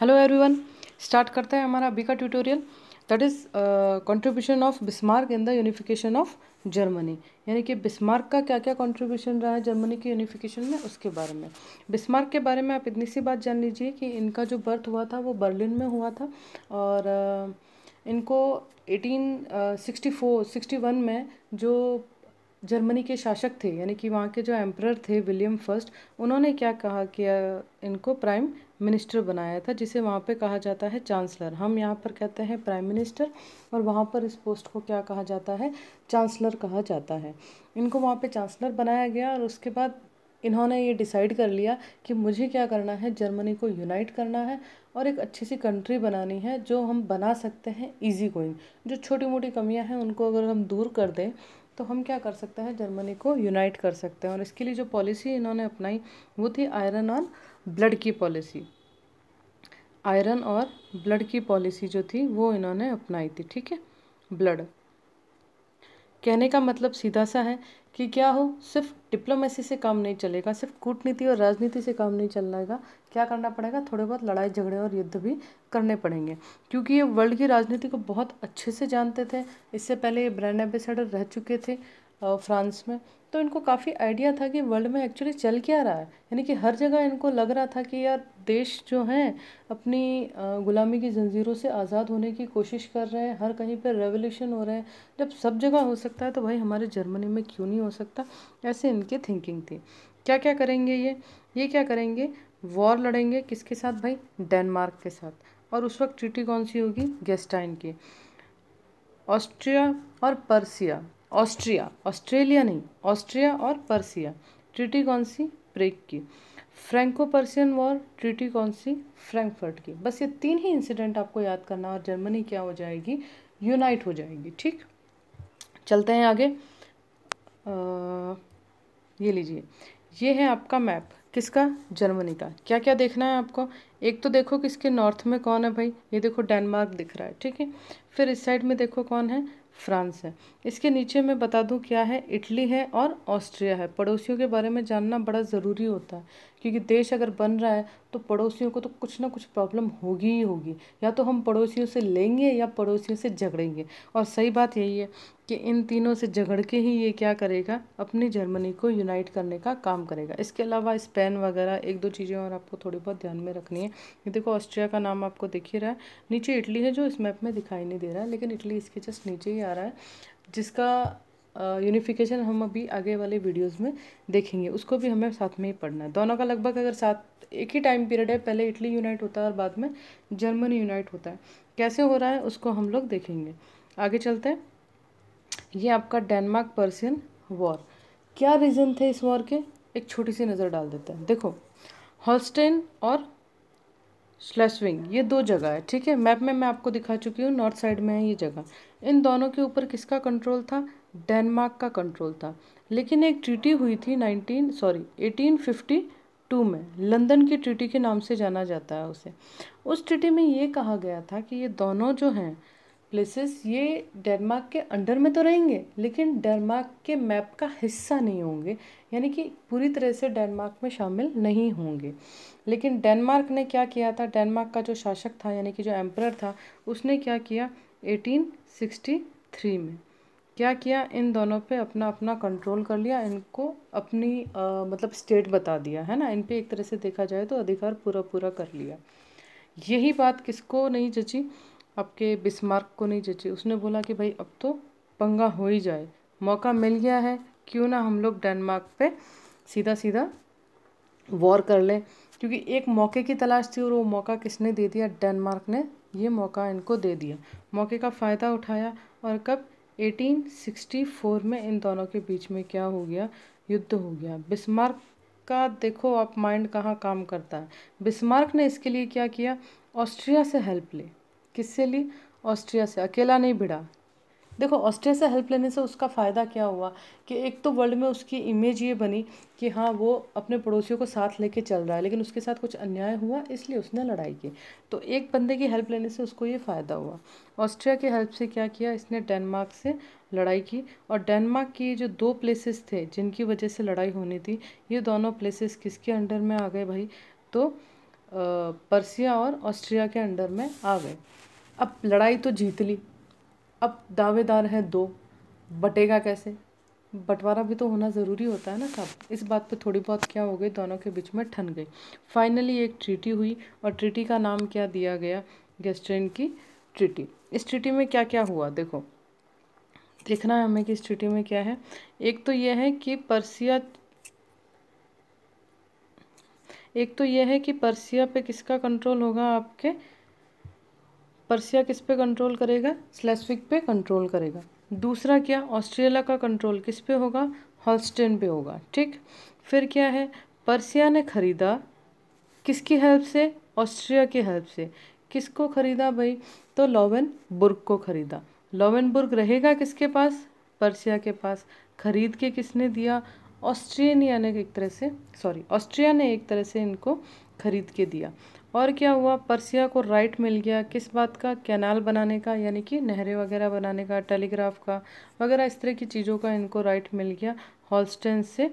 hello everyone start करते हैं हमारा अभी का tutorial that is contribution of Bismarck in the unification of Germany यानी कि बिस्मार्क का क्या क्या कंट्रीब्यूशन रहा है जर्मनी के यूनिफिकेशन में उसके बारे में बिस्मार्क के बारे में आप इतनी सी बात जान लीजिए कि इनका जो बर्थ हुआ था वो बर्लिन में हुआ था और uh, इनको eighteen sixty four sixty one में जो जर्मनी के शासक थे यानी कि वहाँ के जो एम्प्रर थे विलियम फर्स्ट उन्होंने क्या कहा कि uh, इनको प्राइम मिनिस्टर बनाया था जिसे वहाँ पे कहा जाता है चांसलर हम यहाँ पर कहते हैं प्राइम मिनिस्टर और वहाँ पर इस पोस्ट को क्या कहा जाता है चांसलर कहा जाता है इनको वहाँ पे चांसलर बनाया गया और उसके बाद इन्होंने ये डिसाइड कर लिया कि मुझे क्या करना है जर्मनी को यूनाइट करना है और एक अच्छी सी कंट्री बनानी है जो हम बना सकते हैं ईजी गोइंग जो छोटी मोटी कमियाँ हैं उनको अगर हम दूर कर दें तो हम क्या कर सकते हैं जर्मनी को यूनाइट कर सकते हैं और इसके लिए जो पॉलिसी इन्होंने अपनाई वो थी आयरन ऑन ब्लड की पॉलिसी आयरन और ब्लड की पॉलिसी जो थी वो इन्होंने अपनाई थी ठीक है ब्लड कहने का मतलब सीधा सा है कि क्या हो सिर्फ डिप्लोमेसी से काम नहीं चलेगा सिर्फ कूटनीति और राजनीति से काम नहीं चलेगा क्या करना पड़ेगा थोड़े बहुत लड़ाई झगड़े और युद्ध भी करने पड़ेंगे क्योंकि ये वर्ल्ड की राजनीति को बहुत अच्छे से जानते थे इससे पहले ये ब्रांड एम्बेसडर रह चुके थे फ्रांस में तो इनको काफ़ी आइडिया था कि वर्ल्ड में एक्चुअली चल क्या रहा है यानी कि हर जगह इनको लग रहा था कि यार देश जो हैं अपनी गुलामी की जंजीरों से आज़ाद होने की कोशिश कर रहे हैं हर कहीं पर रेवोल्यूशन हो रहे हैं जब सब जगह हो सकता है तो भाई हमारे जर्मनी में क्यों नहीं हो सकता ऐसे इनकी थिंकिंग थी क्या क्या करेंगे ये ये क्या करेंगे वॉर लड़ेंगे किसके साथ भाई डेनमार्क के साथ और उस वक्त ट्रीटी कौन सी होगी गेस्टाइन की ऑस्ट्रिया और पर्सिया ऑस्ट्रिया ऑस्ट्रेलिया नहीं ऑस्ट्रिया और पर्सिया ट्रिटी कौन सी ब्रेक की फ्रेंको पर्सियन वॉर ट्रिटी कौन सी फ्रैंकफर्ट की बस ये तीन ही इंसिडेंट आपको याद करना और जर्मनी क्या हो जाएगी यूनाइट हो जाएगी ठीक चलते हैं आगे आ, ये लीजिए ये है आपका मैप किसका जर्मनी का क्या क्या देखना है आपको एक तो देखो किसके नॉर्थ में कौन है भाई ये देखो डेनमार्क दिख रहा है ठीक है फिर इस साइड में देखो कौन है फ्रांस है इसके नीचे मैं बता दूं क्या है इटली है और ऑस्ट्रिया है पड़ोसियों के बारे में जानना बड़ा ज़रूरी होता है क्योंकि देश अगर बन रहा है तो पड़ोसियों को तो कुछ ना कुछ प्रॉब्लम होगी ही होगी या तो हम पड़ोसियों से लेंगे या पड़ोसियों से झगड़ेंगे और सही बात यही है कि इन तीनों से झगड़ के ही ये क्या करेगा अपनी जर्मनी को यूनाइट करने का काम करेगा इसके अलावा स्पेन वगैरह एक दो चीज़ें और आपको थोड़ी बहुत ध्यान में रखनी है ये देखो ऑस्ट्रिया का नाम आपको दिख ही रहा है नीचे इटली है जो इस मैप में दिखाई नहीं दे रहा है लेकिन इटली इसके जस्ट नीचे ही आ रहा है जिसका यूनिफिकेशन हम अभी आगे वाले वीडियोस में देखेंगे उसको भी हमें साथ में ही पढ़ना है दोनों का लगभग अगर साथ एक ही टाइम पीरियड है पहले इटली यूनाइट होता है और बाद में जर्मनी यूनाइट होता है कैसे हो रहा है उसको हम लोग देखेंगे आगे चलते हैं ये आपका डेनमार्क पर्सियन वॉर क्या रीज़न थे इस वॉर के एक छोटी सी नज़र डाल देते हैं देखो हॉलस्टेन और स्लेसविंग ये दो जगह है ठीक है मैप में मैं आपको दिखा चुकी हूँ नॉर्थ साइड में है ये जगह इन दोनों के ऊपर किसका कंट्रोल था डेनमार्क का कंट्रोल था लेकिन एक ट्रीटी हुई थी nineteen sorry eighteen fifty two में लंदन की ट्रीटी के नाम से जाना जाता है उसे उस ट्रीटी में ये कहा गया था कि ये दोनों जो हैं प्लेसेस ये डेनमार्क के अंडर में तो रहेंगे लेकिन डेनमार्क के मैप का हिस्सा नहीं होंगे यानी कि पूरी तरह से डेनमार्क में शामिल नहीं होंगे लेकिन डेनमार्क ने क्या किया था डेनमार्क का जो शासक था यानी कि जो एम्प्रर था उसने क्या किया 1863 में क्या किया इन दोनों पे अपना अपना कंट्रोल कर लिया इनको अपनी आ, मतलब स्टेट बता दिया है ना इन पे एक तरह से देखा जाए तो अधिकार पूरा पूरा कर लिया यही बात किसको नहीं जची आपके बिस्मार्क को नहीं जची उसने बोला कि भाई अब तो पंगा हो ही जाए मौका मिल गया है क्यों ना हम लोग डेनमार्क पे सीधा सीधा वॉर कर लें क्योंकि एक मौके की तलाश थी और वो मौका किसने दे दिया डेनमार्क ने ये मौका इनको दे दिया मौके का फ़ायदा उठाया और कब 1864 में इन दोनों के बीच में क्या हो गया युद्ध हो गया बिस्मार्क का देखो आप माइंड कहाँ काम करता है बिस्मार्क ने इसके लिए क्या किया ऑस्ट्रिया से हेल्प ली किससे ली ऑस्ट्रिया से अकेला नहीं भिड़ा देखो ऑस्ट्रिया से हेल्प लेने से उसका फ़ायदा क्या हुआ कि एक तो वर्ल्ड में उसकी इमेज ये बनी कि हाँ वो अपने पड़ोसियों को साथ लेके चल रहा है लेकिन उसके साथ कुछ अन्याय हुआ इसलिए उसने लड़ाई की तो एक बंदे की हेल्प लेने से उसको ये फ़ायदा हुआ ऑस्ट्रिया की हेल्प से क्या किया इसने डेनमार्क से लड़ाई की और डेनमार्क की जो दो प्लेसेस थे जिनकी वजह से लड़ाई होनी थी ये दोनों प्लेसेस किसके अंडर में आ गए भाई तो पर्सिया और ऑस्ट्रिया के अंडर में आ गए अब लड़ाई तो जीत ली अब दावेदार हैं दो बटेगा कैसे बंटवारा भी तो होना ज़रूरी होता है ना साहब इस बात पे थोड़ी बहुत क्या हो गई दोनों के बीच में ठन गई फाइनली एक ट्रीटी हुई और ट्रीटी का नाम क्या दिया गया गेस्ट्रेन की ट्रीटी इस ट्रीटी में क्या क्या हुआ देखो देखना है हमें कि इस ट्रीटी में क्या है एक तो यह है कि पर्सिया एक तो यह है कि पर्सिया पे किसका कंट्रोल होगा आपके पर्सिया किस पे कंट्रोल करेगा स्लेस्विक पे कंट्रोल करेगा दूसरा क्या ऑस्ट्रेलिया का कंट्रोल किस पे होगा हॉलस्टेन पे होगा ठीक फिर क्या है पर्सिया ने ख़रीदा किसकी हेल्प से ऑस्ट्रिया की हेल्प से किसको ख़रीदा भाई तो लॉवेन को ख़रीदा लॉवेन रहेगा किसके पास पर्सिया के पास ख़रीद के किसने दिया ऑस्ट्रियन यानी एक तरह से सॉरी ऑस्ट्रिया ने एक तरह से इनको खरीद के दिया और क्या हुआ पर्सिया को राइट मिल गया किस बात का कैनाल बनाने का यानी कि नहरें वगैरह बनाने का टेलीग्राफ का वगैरह इस तरह की चीज़ों का इनको राइट मिल गया हॉलस्टेन से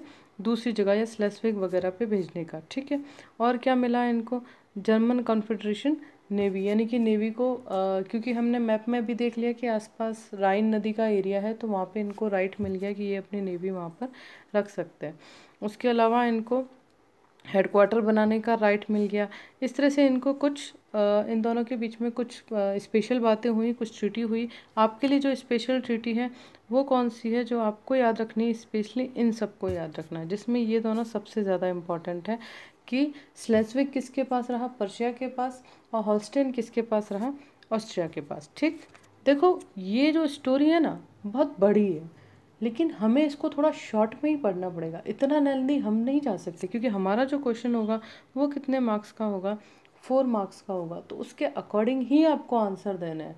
दूसरी जगह या स्लेसविक वगैरह पे भेजने का ठीक है और क्या मिला इनको जर्मन कॉन्फेडरेशन नेवी यानी कि नेवी को आ, क्योंकि हमने मैप में भी देख लिया कि आसपास राइन नदी का एरिया है तो वहाँ पे इनको राइट मिल गया कि ये अपनी नेवी वहाँ पर रख सकते हैं उसके अलावा इनको हेडक्वार्टर बनाने का राइट मिल गया इस तरह से इनको कुछ इन दोनों के बीच में कुछ स्पेशल बातें हुई कुछ ट्रीटी हुई आपके लिए जो स्पेशल ट्रीटी है वो कौन सी है जो आपको याद रखनी है स्पेशली इन सबको याद रखना है जिसमें ये दोनों सबसे ज़्यादा इम्पॉर्टेंट है कि स्लेसविक किसके पास रहा पर्शिया के पास और हॉलस्टेन किसके पास रहा ऑस्ट्रिया के पास ठीक देखो ये जो स्टोरी है ना बहुत बड़ी है लेकिन हमें इसको थोड़ा शॉर्ट में ही पढ़ना पड़ेगा इतना जल्दी हम नहीं जा सकते क्योंकि हमारा जो क्वेश्चन होगा वो कितने मार्क्स का होगा फोर मार्क्स का होगा तो उसके अकॉर्डिंग ही आपको आंसर देना है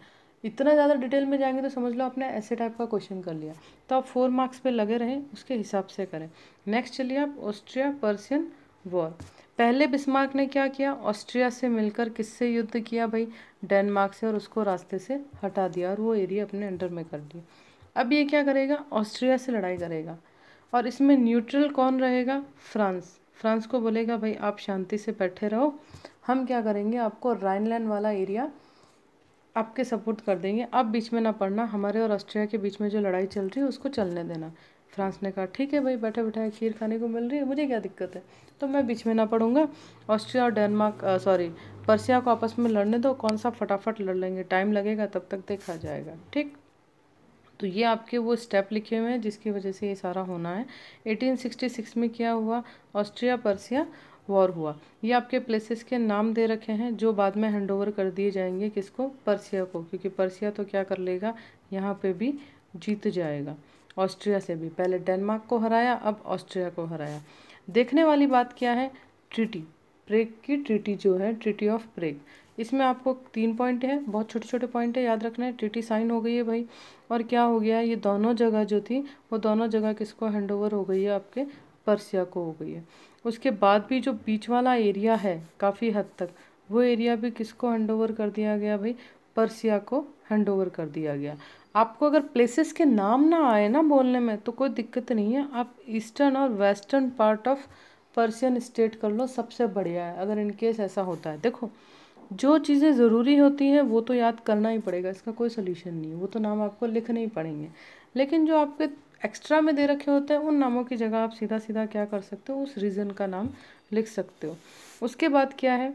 इतना ज़्यादा डिटेल में जाएंगे तो समझ लो आपने ऐसे टाइप का क्वेश्चन कर लिया तो आप फोर मार्क्स पे लगे रहें उसके हिसाब से करें नेक्स्ट चलिए आप ऑस्ट्रिया पर्सियन वॉर पहले बिस्मार्क ने क्या किया ऑस्ट्रिया से मिलकर किससे युद्ध किया भाई डेनमार्क से और उसको रास्ते से हटा दिया और वो एरिया अपने अंडर में कर दिया अब ये क्या करेगा ऑस्ट्रिया से लड़ाई करेगा और इसमें न्यूट्रल कौन रहेगा फ्रांस फ्रांस को बोलेगा भाई आप शांति से बैठे रहो हम क्या करेंगे आपको राइनलैंड वाला एरिया आपके सपोर्ट कर देंगे आप बीच में ना पड़ना हमारे और ऑस्ट्रिया के बीच में जो लड़ाई चल रही है उसको चलने देना फ्रांस ने कहा ठीक है भाई बैठे बैठे खीर खाने को मिल रही है मुझे क्या दिक्कत है तो मैं बीच में ना पढ़ूंगा ऑस्ट्रिया और डेनमार्क सॉरी पर्सिया को आपस में लड़ने दो कौन सा फटाफट लड़ लेंगे टाइम लगेगा तब तक देखा जाएगा ठीक तो ये आपके वो स्टेप लिखे हुए हैं जिसकी वजह से ये सारा होना है 1866 में क्या हुआ ऑस्ट्रिया पर्सिया वॉर हुआ ये आपके प्लेसेस के नाम दे रखे हैं जो बाद में हैंड ओवर कर दिए जाएंगे किसको पर्सिया को क्योंकि पर्सिया तो क्या कर लेगा यहाँ पे भी जीत जाएगा ऑस्ट्रिया से भी पहले डेनमार्क को हराया अब ऑस्ट्रिया को हराया देखने वाली बात क्या है ट्रिटी प्रेग की ट्रिटी जो है ट्रिटी ऑफ प्रेग इसमें आपको तीन पॉइंट है बहुत छोटे छोटे पॉइंट है याद रखना है टी साइन हो गई है भाई और क्या हो गया है ये दोनों जगह जो थी वो दोनों जगह किसको हैंड ओवर हो गई है आपके पर्सिया को हो गई है उसके बाद भी जो बीच वाला एरिया है काफ़ी हद तक वो एरिया भी किसको हैंड ओवर कर दिया गया भाई पर्सिया को हैंड ओवर कर दिया गया आपको अगर प्लेसेस के नाम ना आए ना बोलने में तो कोई दिक्कत नहीं है आप ईस्टर्न और western part of Prussian state कर लो सबसे बढ़िया है अगर इनकेस ऐसा होता है देखो जो चीज़ें ज़रूरी होती हैं वो तो याद करना ही पड़ेगा इसका कोई सलूशन नहीं है वो तो नाम आपको लिखने ही पड़ेंगे लेकिन जो आपके एक्स्ट्रा में दे रखे होते हैं उन नामों की जगह आप सीधा सीधा क्या कर सकते हो उस रीज़न का नाम लिख सकते हो उसके बाद क्या है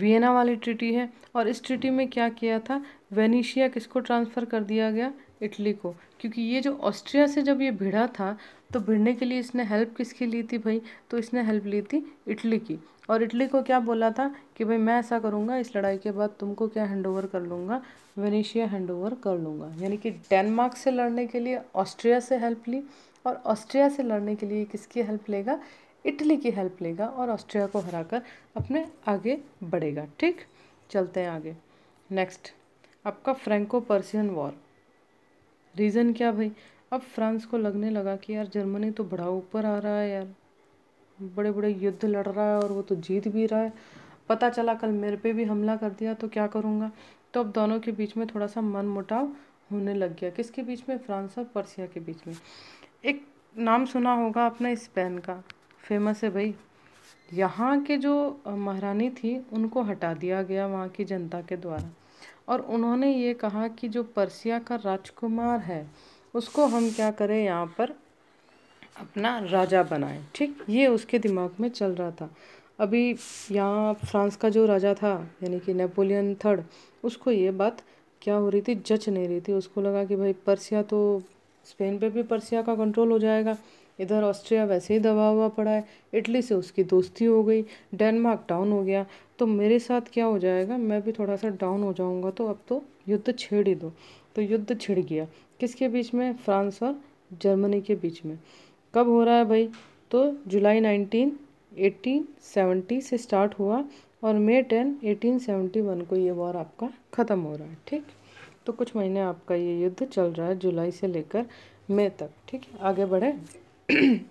वियना वाली ट्रिटी है और इस ट्रिटी में क्या किया था वेनिशिया किसको ट्रांसफ़र कर दिया गया इटली को क्योंकि ये जो ऑस्ट्रिया से जब ये भिड़ा था तो भिड़ने के लिए इसने हेल्प किसकी ली थी भाई तो इसने हेल्प ली थी इटली की और इटली को क्या बोला था कि भाई मैं ऐसा करूँगा इस लड़ाई के बाद तुमको क्या हैंड ओवर कर लूँगा वेनेशिया हैंड ओवर कर लूँगा यानी कि डेनमार्क से लड़ने के लिए ऑस्ट्रिया से हेल्प ली और ऑस्ट्रिया से लड़ने के लिए किसकी हेल्प लेगा इटली की हेल्प लेगा और ऑस्ट्रिया को हरा अपने आगे बढ़ेगा ठीक चलते हैं आगे नेक्स्ट आपका फ्रेंको पर्सियन वॉर रीज़न क्या भाई अब फ्रांस को लगने लगा कि यार जर्मनी तो बड़ा ऊपर आ रहा है यार बड़े बड़े युद्ध लड़ रहा है और वो तो जीत भी रहा है पता चला कल मेरे पे भी हमला कर दिया तो क्या करूँगा तो अब दोनों के बीच में थोड़ा सा मन मुटाव होने लग गया किसके बीच में फ्रांस और पर्सिया के बीच में एक नाम सुना होगा अपना स्पेन का फेमस है भाई यहाँ के जो महारानी थी उनको हटा दिया गया वहाँ की जनता के द्वारा और उन्होंने ये कहा कि जो पर्सिया का राजकुमार है उसको हम क्या करें यहाँ पर अपना राजा बनाए ठीक ये उसके दिमाग में चल रहा था अभी यहाँ फ्रांस का जो राजा था यानी कि नेपोलियन थर्ड उसको ये बात क्या हो रही थी जच नहीं रही थी उसको लगा कि भाई पर्सिया तो स्पेन पे भी पर्सिया का कंट्रोल हो जाएगा इधर ऑस्ट्रिया वैसे ही दबा हुआ पड़ा है इटली से उसकी दोस्ती हो गई डेनमार्क डाउन हो गया तो मेरे साथ क्या हो जाएगा मैं भी थोड़ा सा डाउन हो जाऊँगा तो अब तो युद्ध छेड़ ही दो तो युद्ध छिड़ गया किसके बीच में फ्रांस और जर्मनी के बीच में कब हो रहा है भाई तो जुलाई नाइनटीन एटीन सेवेंटी से स्टार्ट हुआ और May ten eighteen seventy one को ये वॉर आपका ख़त्म हो रहा है ठीक तो कुछ महीने आपका ये युद्ध चल रहा है जुलाई से लेकर मई तक ठीक है आगे बढ़े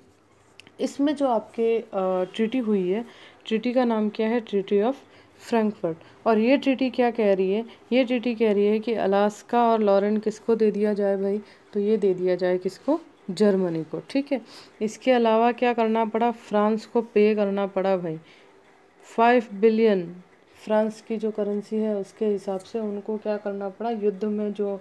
इसमें जो आपके ट्रीटी हुई है ट्रीटी का नाम क्या है ट्रीटी ऑफ फ्रैंकफर्ट और ये ट्रीटी क्या कह रही है ये ट्रीटी कह रही है कि अलास्का और लॉरेन किसको दे दिया जाए भाई तो ये दे दिया जाए किसको जर्मनी को ठीक है इसके अलावा क्या करना पड़ा फ्रांस को पे करना पड़ा भाई फाइव बिलियन फ्रांस की जो करेंसी है उसके हिसाब से उनको क्या करना पड़ा युद्ध में जो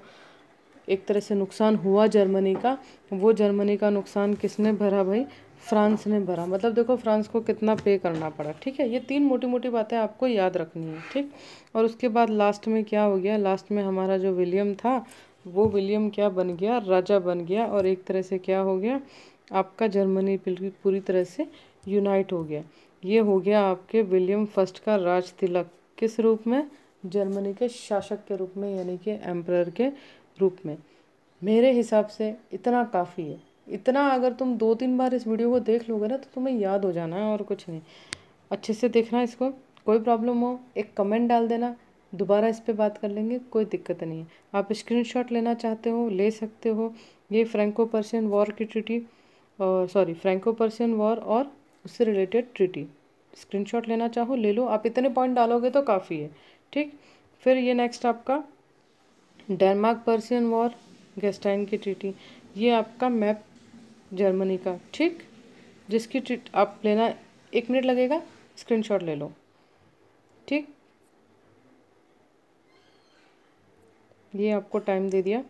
एक तरह से नुकसान हुआ जर्मनी का वो जर्मनी का नुकसान किसने भरा भाई फ्रांस ने भरा मतलब देखो फ्रांस को कितना पे करना पड़ा ठीक है ये तीन मोटी मोटी बातें आपको याद रखनी है ठीक और उसके बाद लास्ट में क्या हो गया लास्ट में हमारा जो विलियम था वो विलियम क्या बन गया राजा बन गया और एक तरह से क्या हो गया आपका जर्मनी बिल्कुल पूरी तरह से यूनाइट हो गया ये हो गया आपके विलियम फर्स्ट का राज तिलक किस रूप में जर्मनी के शासक के रूप में यानी कि एम्प्रर के रूप में मेरे हिसाब से इतना काफ़ी है इतना अगर तुम दो तीन बार इस वीडियो को देख लोगे ना तो तुम्हें याद हो जाना है और कुछ नहीं अच्छे से देखना इसको कोई प्रॉब्लम हो एक कमेंट डाल देना दोबारा इस पर बात कर लेंगे कोई दिक्कत नहीं है आप स्क्रीनशॉट लेना चाहते हो ले सकते हो ये फ्रेंको पर्सियन वॉर की ट्रिटी और सॉरी फ्रेंको पर्सियन वॉर और उससे रिलेटेड ट्रिटी स्क्रीनशॉट लेना चाहो ले लो आप इतने पॉइंट डालोगे तो काफ़ी है ठीक फिर ये नेक्स्ट आपका डेनमार्क पर्सियन वॉर गेस्टाइन की ट्रिटी ये आपका मैप जर्मनी का ठीक जिसकी ट्रिट आप लेना एक मिनट लगेगा स्क्रीनशॉट ले लो ठीक ये आपको टाइम दे दिया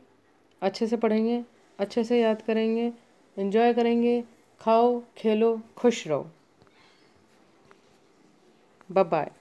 अच्छे से पढ़ेंगे अच्छे से याद करेंगे इन्जॉय करेंगे खाओ खेलो खुश रहो बाय